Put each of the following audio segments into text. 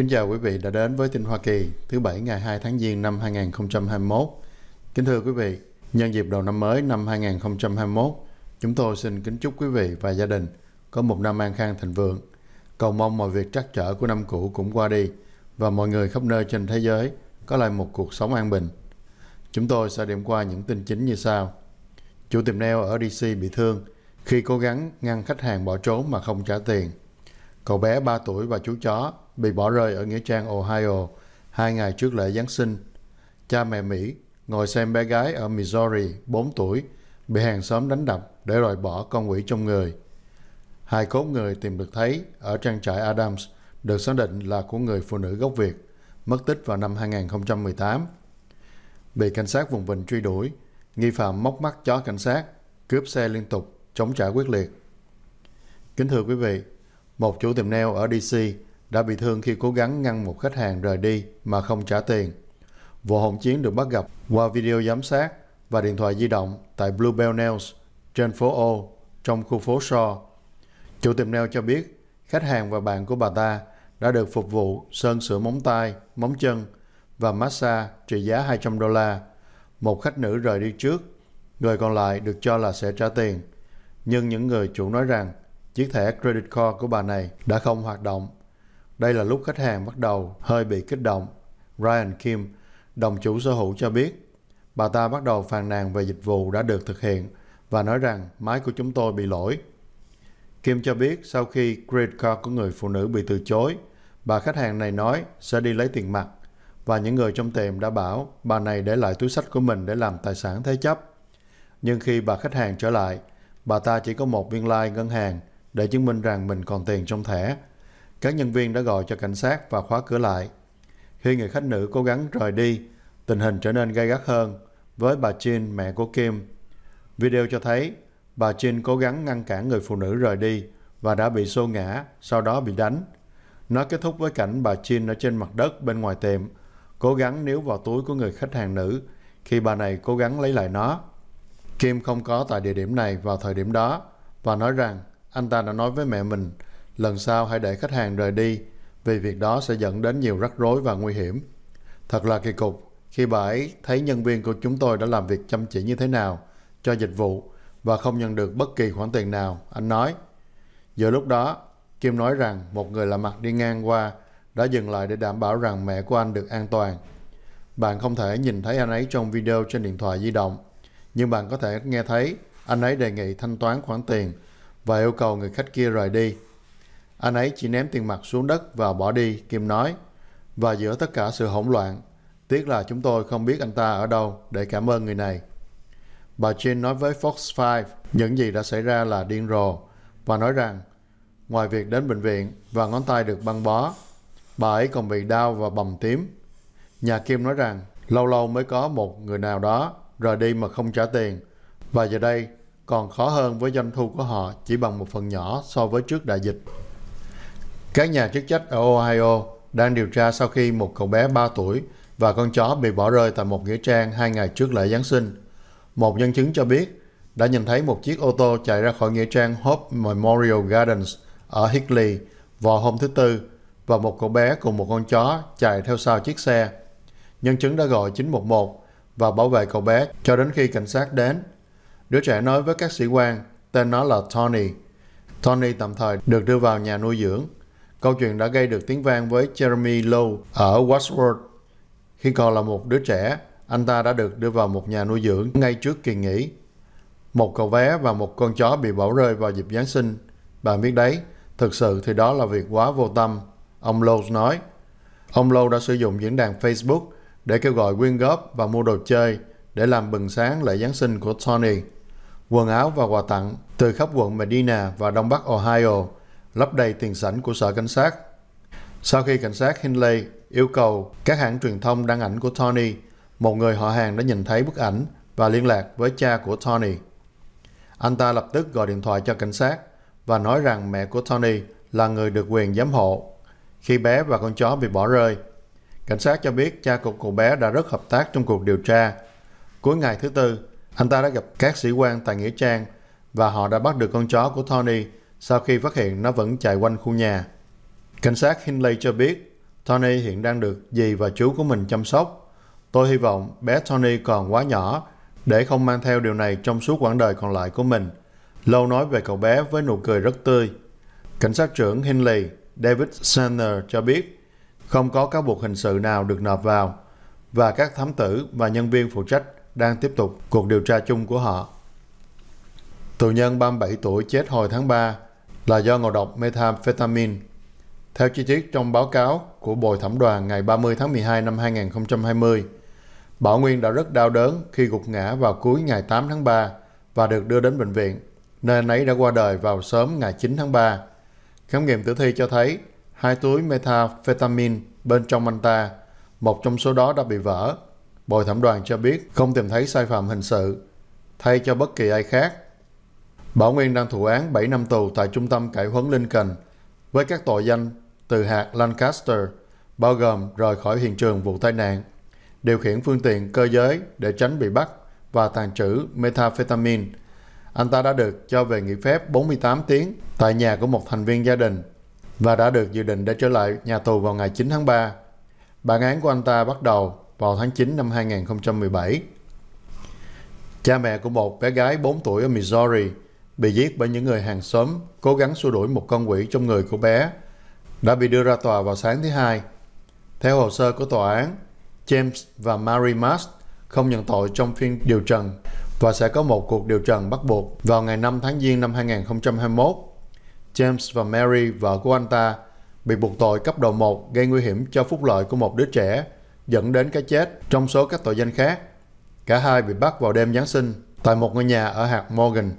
Kính chào quý vị đã đến với tin Hoa Kỳ thứ Bảy ngày 2 tháng Giêng năm 2021. Kính thưa quý vị, nhân dịp đầu năm mới năm 2021, chúng tôi xin kính chúc quý vị và gia đình có một năm an khang thịnh vượng. Cầu mong mọi việc trắc trở của năm cũ cũng qua đi và mọi người khắp nơi trên thế giới có lại một cuộc sống an bình. Chúng tôi sẽ điểm qua những tin chính như sau. Chủ tiệm nail ở DC bị thương khi cố gắng ngăn khách hàng bỏ trốn mà không trả tiền – Cậu bé 3 tuổi và chú chó bị bỏ rơi ở Nghĩa Trang, Ohio hai ngày trước lễ Giáng sinh. Cha mẹ Mỹ ngồi xem bé gái ở Missouri 4 tuổi bị hàng xóm đánh đập để loại bỏ con quỷ trong người. Hai cốt người tìm được thấy ở trang trại Adams được xác định là của người phụ nữ gốc Việt, mất tích vào năm 2018. Bị cảnh sát vùng vịnh truy đuổi, nghi phạm móc mắt chó cảnh sát, cướp xe liên tục, chống trả quyết liệt. Kính thưa quý vị, một chủ tiệm nail ở DC đã bị thương khi cố gắng ngăn một khách hàng rời đi mà không trả tiền. Vụ hỗn chiến được bắt gặp qua video giám sát và điện thoại di động tại Bluebell Nails trên phố O trong khu phố Shaw. Chủ tiệm nail cho biết khách hàng và bạn của bà ta đã được phục vụ sơn sửa móng tay, móng chân và massage trị giá 200 đô la. Một khách nữ rời đi trước, người còn lại được cho là sẽ trả tiền. Nhưng những người chủ nói rằng Chiếc thẻ credit card của bà này đã không hoạt động. Đây là lúc khách hàng bắt đầu hơi bị kích động. Ryan Kim, đồng chủ sở hữu cho biết, bà ta bắt đầu phàn nàn về dịch vụ đã được thực hiện và nói rằng máy của chúng tôi bị lỗi. Kim cho biết sau khi credit card của người phụ nữ bị từ chối, bà khách hàng này nói sẽ đi lấy tiền mặt và những người trong tiệm đã bảo bà này để lại túi sách của mình để làm tài sản thế chấp. Nhưng khi bà khách hàng trở lại, bà ta chỉ có một viên lai like ngân hàng để chứng minh rằng mình còn tiền trong thẻ. Các nhân viên đã gọi cho cảnh sát và khóa cửa lại. Khi người khách nữ cố gắng rời đi, tình hình trở nên gay gắt hơn với bà Jin, mẹ của Kim. Video cho thấy bà Jin cố gắng ngăn cản người phụ nữ rời đi và đã bị xô ngã, sau đó bị đánh. Nó kết thúc với cảnh bà Jin ở trên mặt đất bên ngoài tiệm, cố gắng níu vào túi của người khách hàng nữ khi bà này cố gắng lấy lại nó. Kim không có tại địa điểm này vào thời điểm đó và nói rằng anh ta đã nói với mẹ mình lần sau hãy để khách hàng rời đi vì việc đó sẽ dẫn đến nhiều rắc rối và nguy hiểm. Thật là kỳ cục khi bà ấy thấy nhân viên của chúng tôi đã làm việc chăm chỉ như thế nào cho dịch vụ và không nhận được bất kỳ khoản tiền nào, anh nói. Giữa lúc đó, Kim nói rằng một người lạ mặt đi ngang qua đã dừng lại để đảm bảo rằng mẹ của anh được an toàn. Bạn không thể nhìn thấy anh ấy trong video trên điện thoại di động, nhưng bạn có thể nghe thấy anh ấy đề nghị thanh toán khoản tiền và yêu cầu người khách kia rời đi. Anh ấy chỉ ném tiền mặt xuống đất và bỏ đi, Kim nói. Và giữa tất cả sự hỗn loạn, tiếc là chúng tôi không biết anh ta ở đâu để cảm ơn người này. Bà Jean nói với Fox 5 những gì đã xảy ra là điên rồ và nói rằng ngoài việc đến bệnh viện và ngón tay được băng bó, bà ấy còn bị đau và bầm tím. Nhà Kim nói rằng lâu lâu mới có một người nào đó rời đi mà không trả tiền và giờ đây còn khó hơn với doanh thu của họ chỉ bằng một phần nhỏ so với trước đại dịch. Các nhà chức trách ở Ohio đang điều tra sau khi một cậu bé 3 tuổi và con chó bị bỏ rơi tại một nghĩa trang hai ngày trước lễ Giáng sinh. Một nhân chứng cho biết đã nhìn thấy một chiếc ô tô chạy ra khỏi nghĩa trang Hope Memorial Gardens ở Hickley vào hôm thứ Tư và một cậu bé cùng một con chó chạy theo sau chiếc xe. Nhân chứng đã gọi 911 và bảo vệ cậu bé cho đến khi cảnh sát đến Đứa trẻ nói với các sĩ quan, tên nó là Tony. Tony tạm thời được đưa vào nhà nuôi dưỡng. Câu chuyện đã gây được tiếng vang với Jeremy Lowe ở Wadsworth. Khi còn là một đứa trẻ, anh ta đã được đưa vào một nhà nuôi dưỡng ngay trước kỳ nghỉ. Một cậu bé và một con chó bị bỏ rơi vào dịp Giáng sinh. Bạn biết đấy, thực sự thì đó là việc quá vô tâm. Ông Lowe nói, ông Lowe đã sử dụng diễn đàn Facebook để kêu gọi quyên góp và mua đồ chơi để làm bừng sáng lễ Giáng sinh của Tony quần áo và quà tặng từ khắp quận Medina và đông bắc Ohio, lấp đầy tiền sảnh của sở cảnh sát. Sau khi cảnh sát Hinley yêu cầu các hãng truyền thông đăng ảnh của Tony, một người họ hàng đã nhìn thấy bức ảnh và liên lạc với cha của Tony. Anh ta lập tức gọi điện thoại cho cảnh sát và nói rằng mẹ của Tony là người được quyền giám hộ. Khi bé và con chó bị bỏ rơi, cảnh sát cho biết cha của cô bé đã rất hợp tác trong cuộc điều tra. Cuối ngày thứ tư, anh ta đã gặp các sĩ quan tại Nghĩa Trang và họ đã bắt được con chó của Tony sau khi phát hiện nó vẫn chạy quanh khu nhà. Cảnh sát Hinley cho biết Tony hiện đang được dì và chú của mình chăm sóc. Tôi hy vọng bé Tony còn quá nhỏ để không mang theo điều này trong suốt quãng đời còn lại của mình. Lâu nói về cậu bé với nụ cười rất tươi. Cảnh sát trưởng Hinley David Sandner cho biết không có cáo buộc hình sự nào được nộp vào và các thám tử và nhân viên phụ trách đang tiếp tục cuộc điều tra chung của họ. Tù nhân 37 tuổi chết hồi tháng 3 là do ngộ độc methamphetamine. Theo chi tiết trong báo cáo của Bồi Thẩm đoàn ngày 30 tháng 12 năm 2020, Bảo Nguyên đã rất đau đớn khi gục ngã vào cuối ngày 8 tháng 3 và được đưa đến bệnh viện, nơi anh ấy đã qua đời vào sớm ngày 9 tháng 3. Khám nghiệm tử thi cho thấy hai túi methamphetamine bên trong anh ta, một trong số đó đã bị vỡ Bồi thẩm đoàn cho biết không tìm thấy sai phạm hình sự thay cho bất kỳ ai khác. Bảo Nguyên đang thụ án 7 năm tù tại trung tâm cải huấn Lincoln với các tội danh từ hạt Lancaster, bao gồm rời khỏi hiện trường vụ tai nạn, điều khiển phương tiện cơ giới để tránh bị bắt và tàn trữ methamphetamine. Anh ta đã được cho về nghỉ phép 48 tiếng tại nhà của một thành viên gia đình và đã được dự định để trở lại nhà tù vào ngày 9 tháng 3. Bản án của anh ta bắt đầu vào tháng 9 năm 2017. Cha mẹ của một bé gái 4 tuổi ở Missouri bị giết bởi những người hàng xóm cố gắng xua đuổi một con quỷ trong người của bé đã bị đưa ra tòa vào sáng thứ hai. Theo hồ sơ của tòa án, James và Mary Mast không nhận tội trong phiên điều trần và sẽ có một cuộc điều trần bắt buộc vào ngày 5 tháng Giêng năm 2021. James và Mary, vợ của anh ta, bị buộc tội cấp độ 1 gây nguy hiểm cho phúc lợi của một đứa trẻ dẫn đến cái chết. Trong số các tội danh khác, cả hai bị bắt vào đêm Giáng sinh tại một ngôi nhà ở hạt Morgan.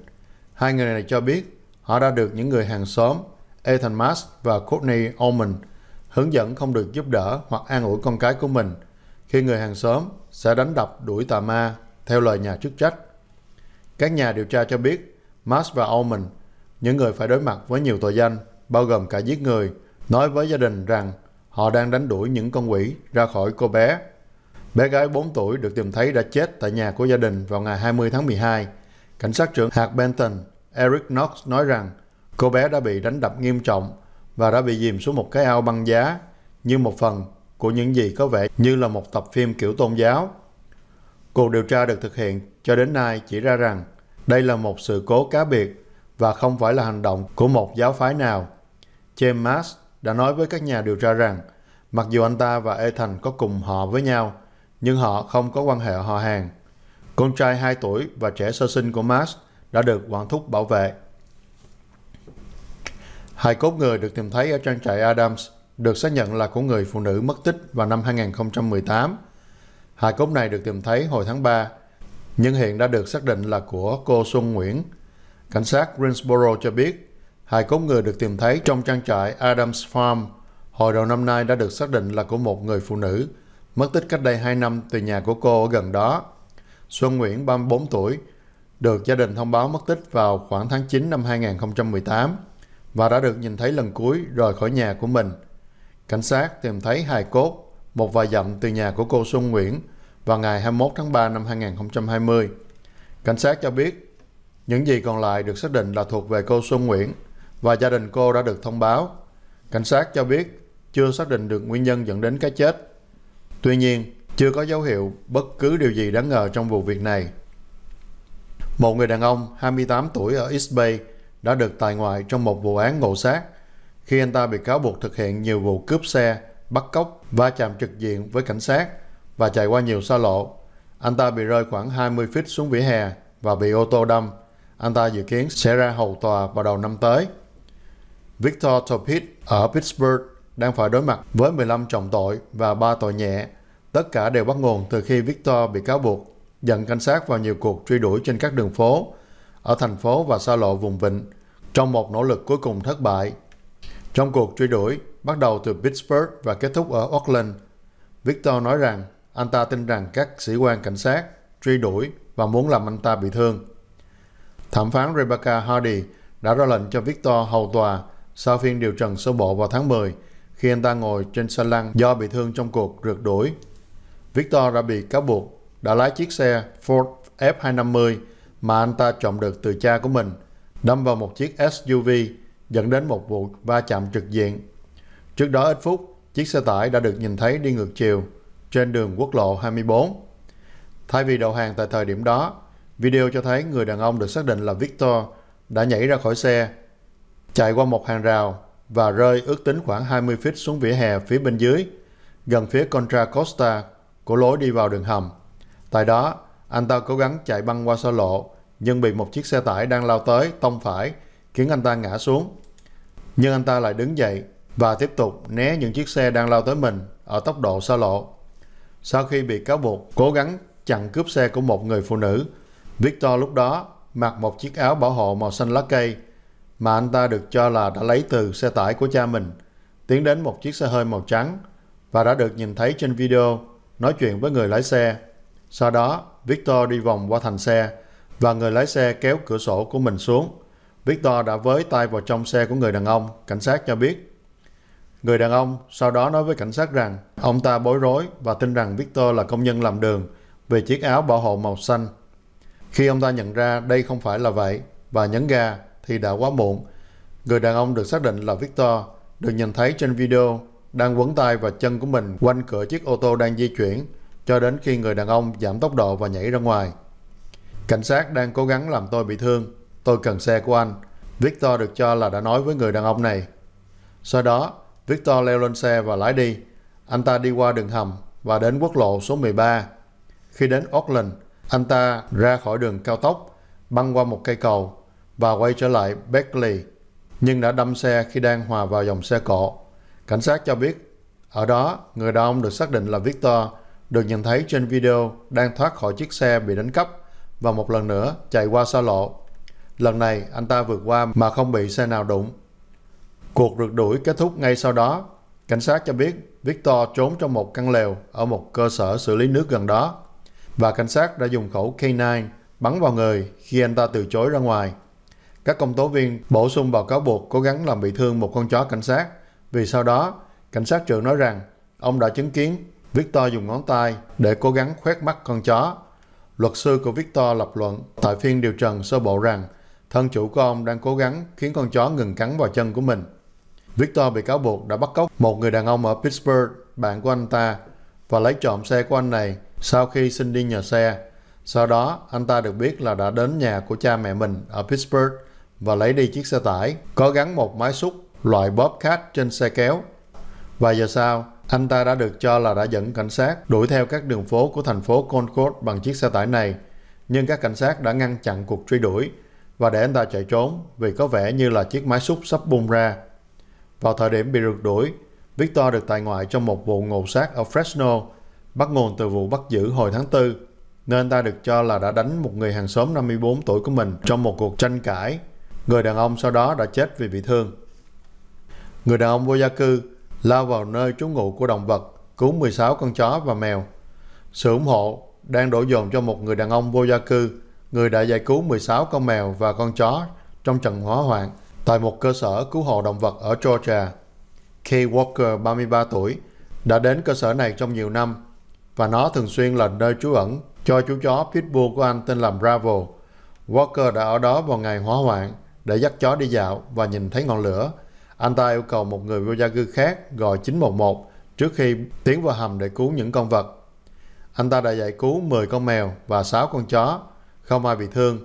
Hai người này cho biết họ đã được những người hàng xóm Ethan Mas và Courtney Oman hướng dẫn không được giúp đỡ hoặc an ủi con cái của mình khi người hàng xóm sẽ đánh đập đuổi tà ma theo lời nhà chức trách. Các nhà điều tra cho biết Mas và Oman, những người phải đối mặt với nhiều tội danh bao gồm cả giết người, nói với gia đình rằng Họ đang đánh đuổi những con quỷ ra khỏi cô bé. Bé gái 4 tuổi được tìm thấy đã chết tại nhà của gia đình vào ngày 20 tháng 12. Cảnh sát trưởng hạt Benton, Eric Knox nói rằng cô bé đã bị đánh đập nghiêm trọng và đã bị dìm xuống một cái ao băng giá như một phần của những gì có vẻ như là một tập phim kiểu tôn giáo. Cuộc điều tra được thực hiện cho đến nay chỉ ra rằng đây là một sự cố cá biệt và không phải là hành động của một giáo phái nào. James Mass, đã nói với các nhà điều tra rằng mặc dù anh ta và Ethan có cùng họ với nhau, nhưng họ không có quan hệ họ hàng. Con trai 2 tuổi và trẻ sơ sinh của Max đã được quản thúc bảo vệ. Hai cốt người được tìm thấy ở trang trại Adams được xác nhận là của người phụ nữ mất tích vào năm 2018. Hai cốt này được tìm thấy hồi tháng 3, nhưng hiện đã được xác định là của cô Xuân Nguyễn. Cảnh sát Greensboro cho biết Hai cốt người được tìm thấy trong trang trại Adams Farm hồi đầu năm nay đã được xác định là của một người phụ nữ, mất tích cách đây 2 năm từ nhà của cô ở gần đó. Xuân Nguyễn, 34 tuổi, được gia đình thông báo mất tích vào khoảng tháng 9 năm 2018 và đã được nhìn thấy lần cuối rời khỏi nhà của mình. Cảnh sát tìm thấy hài cốt một vài dặm từ nhà của cô Xuân Nguyễn vào ngày 21 tháng 3 năm 2020. Cảnh sát cho biết những gì còn lại được xác định là thuộc về cô Xuân Nguyễn và gia đình cô đã được thông báo. Cảnh sát cho biết chưa xác định được nguyên nhân dẫn đến cái chết. Tuy nhiên, chưa có dấu hiệu bất cứ điều gì đáng ngờ trong vụ việc này. Một người đàn ông 28 tuổi ở East Bay đã được tài ngoại trong một vụ án ngộ sát khi anh ta bị cáo buộc thực hiện nhiều vụ cướp xe, bắt cóc, va chạm trực diện với cảnh sát và chạy qua nhiều xa lộ. Anh ta bị rơi khoảng 20 feet xuống vỉa hè và bị ô tô đâm. Anh ta dự kiến sẽ ra hầu tòa vào đầu năm tới. Victor Topit ở Pittsburgh đang phải đối mặt với 15 trọng tội và 3 tội nhẹ. Tất cả đều bắt nguồn từ khi Victor bị cáo buộc dẫn cảnh sát vào nhiều cuộc truy đuổi trên các đường phố ở thành phố và xa lộ vùng vịnh trong một nỗ lực cuối cùng thất bại. Trong cuộc truy đuổi bắt đầu từ Pittsburgh và kết thúc ở Auckland, Victor nói rằng anh ta tin rằng các sĩ quan cảnh sát truy đuổi và muốn làm anh ta bị thương. Thẩm phán Rebecca Hardy đã ra lệnh cho Victor hầu tòa sau phiên điều trần sơ bộ vào tháng 10, khi anh ta ngồi trên xe lăn do bị thương trong cuộc rượt đuổi, Victor đã bị cáo buộc đã lái chiếc xe Ford F250 mà anh ta trộm được từ cha của mình, đâm vào một chiếc SUV dẫn đến một vụ va chạm trực diện. Trước đó ít phút, chiếc xe tải đã được nhìn thấy đi ngược chiều trên đường quốc lộ 24. Thay vì đầu hàng tại thời điểm đó, video cho thấy người đàn ông được xác định là Victor đã nhảy ra khỏi xe chạy qua một hàng rào và rơi ước tính khoảng 20 feet xuống vỉa hè phía bên dưới, gần phía Contra Costa của lối đi vào đường hầm. Tại đó, anh ta cố gắng chạy băng qua xa lộ nhưng bị một chiếc xe tải đang lao tới tông phải khiến anh ta ngã xuống. Nhưng anh ta lại đứng dậy và tiếp tục né những chiếc xe đang lao tới mình ở tốc độ xa lộ. Sau khi bị cáo buộc cố gắng chặn cướp xe của một người phụ nữ, Victor lúc đó mặc một chiếc áo bảo hộ màu xanh lá cây mà anh ta được cho là đã lấy từ xe tải của cha mình, tiến đến một chiếc xe hơi màu trắng và đã được nhìn thấy trên video nói chuyện với người lái xe. Sau đó, Victor đi vòng qua thành xe và người lái xe kéo cửa sổ của mình xuống. Victor đã với tay vào trong xe của người đàn ông, cảnh sát cho biết. Người đàn ông sau đó nói với cảnh sát rằng ông ta bối rối và tin rằng Victor là công nhân làm đường về chiếc áo bảo hộ màu xanh. Khi ông ta nhận ra đây không phải là vậy và nhấn ga, thì đã quá muộn. Người đàn ông được xác định là Victor, được nhìn thấy trên video đang quấn tay và chân của mình quanh cửa chiếc ô tô đang di chuyển cho đến khi người đàn ông giảm tốc độ và nhảy ra ngoài. Cảnh sát đang cố gắng làm tôi bị thương. Tôi cần xe của anh. Victor được cho là đã nói với người đàn ông này. Sau đó, Victor leo lên xe và lái đi. Anh ta đi qua đường hầm và đến quốc lộ số 13. Khi đến Auckland, anh ta ra khỏi đường cao tốc, băng qua một cây cầu và quay trở lại Beckley, nhưng đã đâm xe khi đang hòa vào dòng xe cộ. Cảnh sát cho biết, ở đó, người đàn ông được xác định là Victor được nhìn thấy trên video đang thoát khỏi chiếc xe bị đánh cắp và một lần nữa chạy qua xa lộ. Lần này, anh ta vượt qua mà không bị xe nào đụng. Cuộc rượt đuổi kết thúc ngay sau đó. Cảnh sát cho biết Victor trốn trong một căn lều ở một cơ sở xử lý nước gần đó và cảnh sát đã dùng khẩu K9 bắn vào người khi anh ta từ chối ra ngoài. Các công tố viên bổ sung vào cáo buộc cố gắng làm bị thương một con chó cảnh sát, vì sau đó, cảnh sát trưởng nói rằng ông đã chứng kiến Victor dùng ngón tay để cố gắng khoét mắt con chó. Luật sư của Victor lập luận tại phiên điều trần sơ bộ rằng thân chủ của ông đang cố gắng khiến con chó ngừng cắn vào chân của mình. Victor bị cáo buộc đã bắt cóc một người đàn ông ở Pittsburgh, bạn của anh ta, và lấy trộm xe của anh này sau khi xin đi nhờ xe. Sau đó, anh ta được biết là đã đến nhà của cha mẹ mình ở Pittsburgh và lấy đi chiếc xe tải có gắn một máy xúc loại Bobcat trên xe kéo. Vài giờ sau, anh ta đã được cho là đã dẫn cảnh sát đuổi theo các đường phố của thành phố Concord bằng chiếc xe tải này, nhưng các cảnh sát đã ngăn chặn cuộc truy đuổi và để anh ta chạy trốn vì có vẻ như là chiếc máy xúc sắp bung ra. Vào thời điểm bị rượt đuổi, Victor được tại ngoại trong một vụ ngộ sát ở Fresno, bắt nguồn từ vụ bắt giữ hồi tháng 4, nên anh ta được cho là đã đánh một người hàng xóm 54 tuổi của mình trong một cuộc tranh cãi Người đàn ông sau đó đã chết vì bị thương. Người đàn ông vô gia cư lao vào nơi trú ngụ của động vật, cứu 16 con chó và mèo. Sự ủng hộ đang đổ dồn cho một người đàn ông vô gia cư, người đã giải cứu 16 con mèo và con chó trong trận hỏa hoạn tại một cơ sở cứu hộ động vật ở Georgia. Kay Walker, 33 tuổi, đã đến cơ sở này trong nhiều năm và nó thường xuyên là nơi trú ẩn cho chú chó Pitbull của anh tên là Bravo. Walker đã ở đó vào ngày hỏa hoạn để dắt chó đi dạo và nhìn thấy ngọn lửa. Anh ta yêu cầu một người vô gia cư khác gọi 911 trước khi tiến vào hầm để cứu những con vật. Anh ta đã giải cứu 10 con mèo và 6 con chó, không ai bị thương.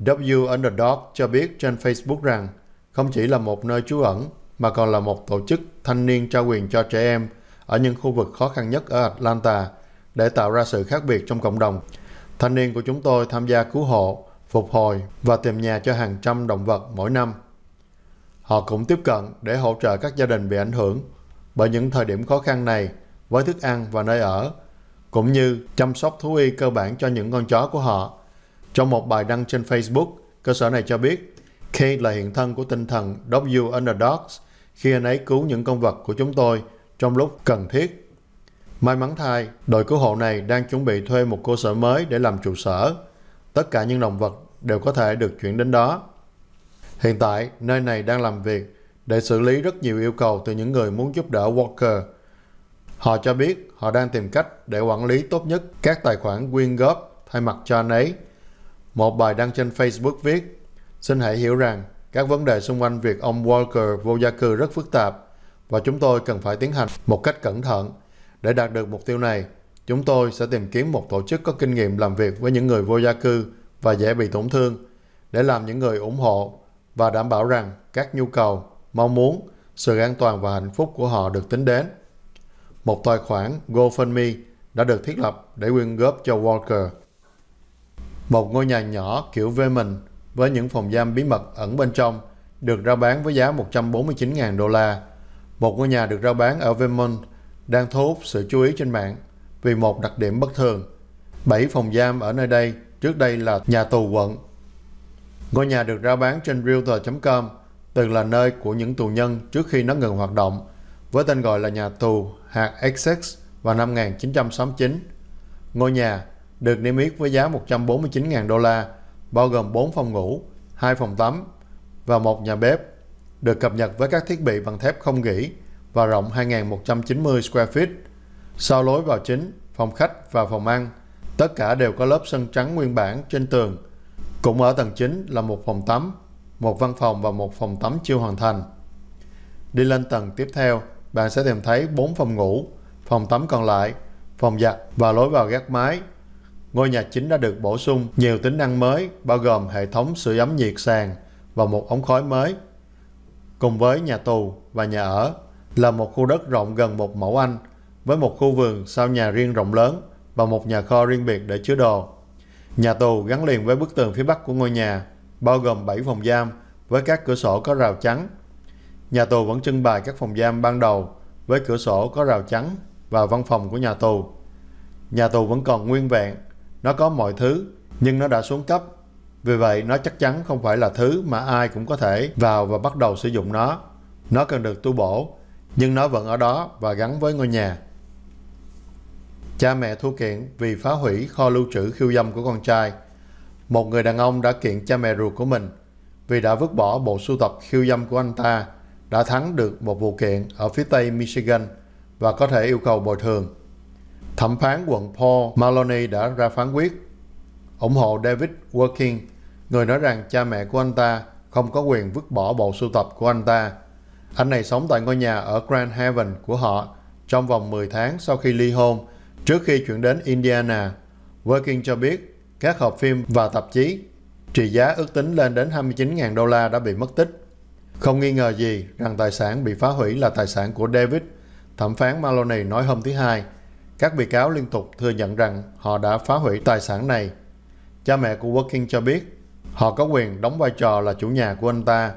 W Underdog cho biết trên Facebook rằng không chỉ là một nơi trú ẩn mà còn là một tổ chức thanh niên trao quyền cho trẻ em ở những khu vực khó khăn nhất ở Atlanta để tạo ra sự khác biệt trong cộng đồng. Thanh niên của chúng tôi tham gia cứu hộ phục hồi và tìm nhà cho hàng trăm động vật mỗi năm. Họ cũng tiếp cận để hỗ trợ các gia đình bị ảnh hưởng bởi những thời điểm khó khăn này với thức ăn và nơi ở, cũng như chăm sóc thú y cơ bản cho những con chó của họ. Trong một bài đăng trên Facebook, cơ sở này cho biết Kate là hiện thân của tinh thần W Underdogs khi anh ấy cứu những con vật của chúng tôi trong lúc cần thiết. May mắn thay, đội cứu hộ này đang chuẩn bị thuê một cơ sở mới để làm trụ sở tất cả những động vật đều có thể được chuyển đến đó. Hiện tại, nơi này đang làm việc để xử lý rất nhiều yêu cầu từ những người muốn giúp đỡ Walker. Họ cho biết họ đang tìm cách để quản lý tốt nhất các tài khoản quyên góp thay mặt cho anh ấy. Một bài đăng trên Facebook viết, xin hãy hiểu rằng các vấn đề xung quanh việc ông Walker vô gia cư rất phức tạp và chúng tôi cần phải tiến hành một cách cẩn thận để đạt được mục tiêu này. Chúng tôi sẽ tìm kiếm một tổ chức có kinh nghiệm làm việc với những người vô gia cư và dễ bị tổn thương để làm những người ủng hộ và đảm bảo rằng các nhu cầu, mong muốn, sự an toàn và hạnh phúc của họ được tính đến. Một tài khoản GoFundMe đã được thiết lập để quyên góp cho Walker. Một ngôi nhà nhỏ kiểu Vemen với những phòng giam bí mật ẩn bên trong được rao bán với giá 149.000 đô la. Một ngôi nhà được rao bán ở Vermont đang thu hút sự chú ý trên mạng vì một đặc điểm bất thường. Bảy phòng giam ở nơi đây trước đây là nhà tù quận. Ngôi nhà được rao bán trên Realtor.com từng là nơi của những tù nhân trước khi nó ngừng hoạt động với tên gọi là nhà tù hạt Essex vào năm 1969. Ngôi nhà được niêm yết với giá 149.000 đô la, bao gồm 4 phòng ngủ, 2 phòng tắm và một nhà bếp, được cập nhật với các thiết bị bằng thép không gỉ và rộng 2.190 square feet sau lối vào chính, phòng khách và phòng ăn, tất cả đều có lớp sân trắng nguyên bản trên tường. Cũng ở tầng chính là một phòng tắm, một văn phòng và một phòng tắm chưa hoàn thành. Đi lên tầng tiếp theo, bạn sẽ tìm thấy bốn phòng ngủ, phòng tắm còn lại, phòng giặt và lối vào gác mái. Ngôi nhà chính đã được bổ sung nhiều tính năng mới bao gồm hệ thống sưởi ấm nhiệt sàn và một ống khói mới. Cùng với nhà tù và nhà ở là một khu đất rộng gần một mẫu Anh với một khu vườn sau nhà riêng rộng lớn và một nhà kho riêng biệt để chứa đồ. Nhà tù gắn liền với bức tường phía bắc của ngôi nhà, bao gồm 7 phòng giam với các cửa sổ có rào chắn. Nhà tù vẫn trưng bày các phòng giam ban đầu với cửa sổ có rào chắn và văn phòng của nhà tù. Nhà tù vẫn còn nguyên vẹn, nó có mọi thứ, nhưng nó đã xuống cấp. Vì vậy, nó chắc chắn không phải là thứ mà ai cũng có thể vào và bắt đầu sử dụng nó. Nó cần được tu bổ, nhưng nó vẫn ở đó và gắn với ngôi nhà. Cha mẹ thua kiện vì phá hủy kho lưu trữ khiêu dâm của con trai. Một người đàn ông đã kiện cha mẹ ruột của mình vì đã vứt bỏ bộ sưu tập khiêu dâm của anh ta đã thắng được một vụ kiện ở phía tây Michigan và có thể yêu cầu bồi thường. Thẩm phán quận Paul Maloney đã ra phán quyết ủng hộ David Working, người nói rằng cha mẹ của anh ta không có quyền vứt bỏ bộ sưu tập của anh ta. Anh này sống tại ngôi nhà ở Grand Haven của họ trong vòng 10 tháng sau khi ly hôn Trước khi chuyển đến Indiana, Working cho biết các hộp phim và tạp chí trị giá ước tính lên đến 29.000 đô la đã bị mất tích. Không nghi ngờ gì rằng tài sản bị phá hủy là tài sản của David, thẩm phán Maloney nói hôm thứ Hai. Các bị cáo liên tục thừa nhận rằng họ đã phá hủy tài sản này. Cha mẹ của Working cho biết họ có quyền đóng vai trò là chủ nhà của anh ta.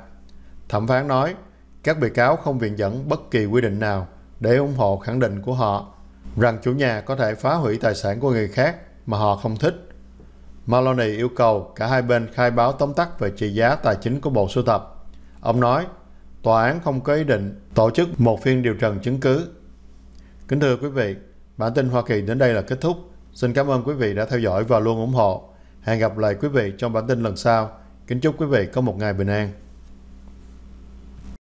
Thẩm phán nói các bị cáo không viện dẫn bất kỳ quy định nào để ủng hộ khẳng định của họ rằng chủ nhà có thể phá hủy tài sản của người khác mà họ không thích. Maloney yêu cầu cả hai bên khai báo tóm tắt về trị giá tài chính của bộ sưu tập. Ông nói, tòa án không có ý định tổ chức một phiên điều trần chứng cứ. Kính thưa quý vị, bản tin Hoa Kỳ đến đây là kết thúc. Xin cảm ơn quý vị đã theo dõi và luôn ủng hộ. Hẹn gặp lại quý vị trong bản tin lần sau. Kính chúc quý vị có một ngày bình an.